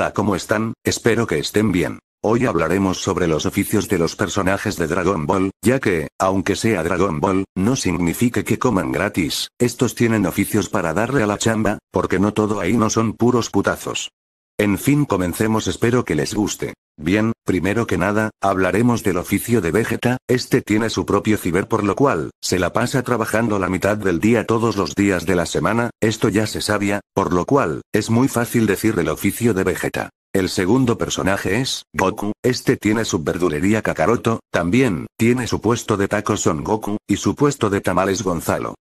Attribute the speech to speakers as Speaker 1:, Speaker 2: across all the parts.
Speaker 1: Hola, ¿cómo están? Espero que estén bien. Hoy hablaremos sobre los oficios de los personajes de Dragon Ball, ya que, aunque sea Dragon Ball, no significa que coman gratis, estos tienen oficios para darle a la chamba, porque no todo ahí no son puros putazos. En fin, comencemos, espero que les guste. Bien, primero que nada, hablaremos del oficio de Vegeta, este tiene su propio ciber por lo cual, se la pasa trabajando la mitad del día todos los días de la semana, esto ya se sabía, por lo cual, es muy fácil decir el oficio de Vegeta. El segundo personaje es, Goku, este tiene su verdulería Kakaroto, también, tiene su puesto de tacos Son Goku, y su puesto de tamales Gonzalo.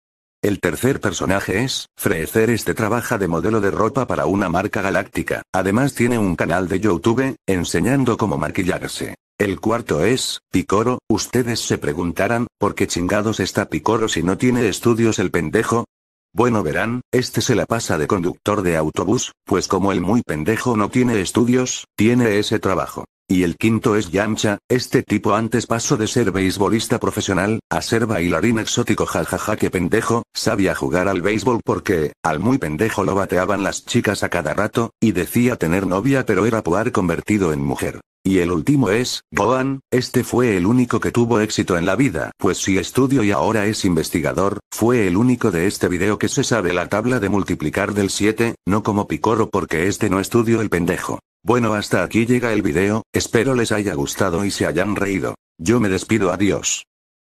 Speaker 1: El tercer personaje es, Frecer este trabaja de modelo de ropa para una marca galáctica, además tiene un canal de Youtube, enseñando cómo maquillarse. El cuarto es, Picoro, ustedes se preguntarán, ¿por qué chingados está Picoro si no tiene estudios el pendejo? Bueno verán, este se la pasa de conductor de autobús, pues como el muy pendejo no tiene estudios, tiene ese trabajo. Y el quinto es Yamcha, este tipo antes pasó de ser beisbolista profesional, a ser bailarín exótico jajaja que pendejo, sabía jugar al béisbol porque, al muy pendejo lo bateaban las chicas a cada rato, y decía tener novia pero era poar convertido en mujer. Y el último es, Gohan, este fue el único que tuvo éxito en la vida, pues si estudio y ahora es investigador, fue el único de este video que se sabe la tabla de multiplicar del 7, no como Picoro porque este no estudio el pendejo. Bueno hasta aquí llega el video, espero les haya gustado y se hayan reído. Yo me despido adiós.